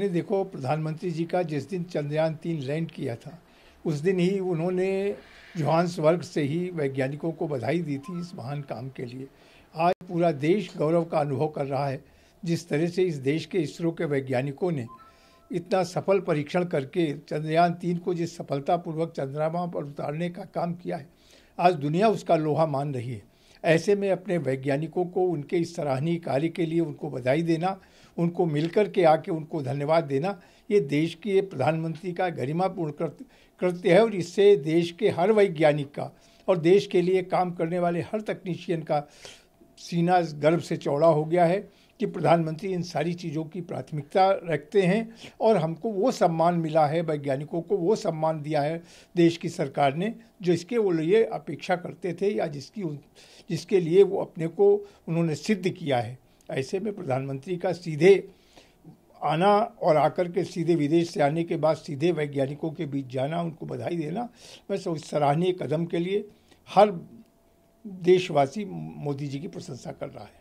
मैंने देखो प्रधानमंत्री जी का जिस दिन चंद्रयान तीन लैंड किया था उस दिन ही उन्होंने जोहान्स वर्ग से ही वैज्ञानिकों को बधाई दी थी इस महान काम के लिए आज पूरा देश गौरव का अनुभव कर रहा है जिस तरह से इस देश के इसरो के वैज्ञानिकों ने इतना सफल परीक्षण करके चंद्रयान तीन को जिस सफलतापूर्वक चंद्रमा पर उतारने का काम किया है आज दुनिया उसका लोहा मान रही है ऐसे में अपने वैज्ञानिकों को उनके इस सराहनीय कार्य के लिए उनको बधाई देना उनको मिलकर के आके उनको धन्यवाद देना ये देश के प्रधानमंत्री का गरिमापूर्ण कृत्य कृत्य है और इससे देश के हर वैज्ञानिक का और देश के लिए काम करने वाले हर तकनीशियन का सीना गर्व से चौड़ा हो गया है कि प्रधानमंत्री इन सारी चीज़ों की प्राथमिकता रखते हैं और हमको वो सम्मान मिला है वैज्ञानिकों को वो सम्मान दिया है देश की सरकार ने जो इसके वो लिए अपेक्षा करते थे या जिसकी जिसके लिए वो अपने को उन्होंने सिद्ध किया है ऐसे में प्रधानमंत्री का सीधे आना और आकर के सीधे विदेश से आने के बाद सीधे वैज्ञानिकों के बीच जाना उनको बधाई देना बस उस सराहनीय कदम के लिए हर देशवासी मोदी जी की प्रशंसा कर रहा है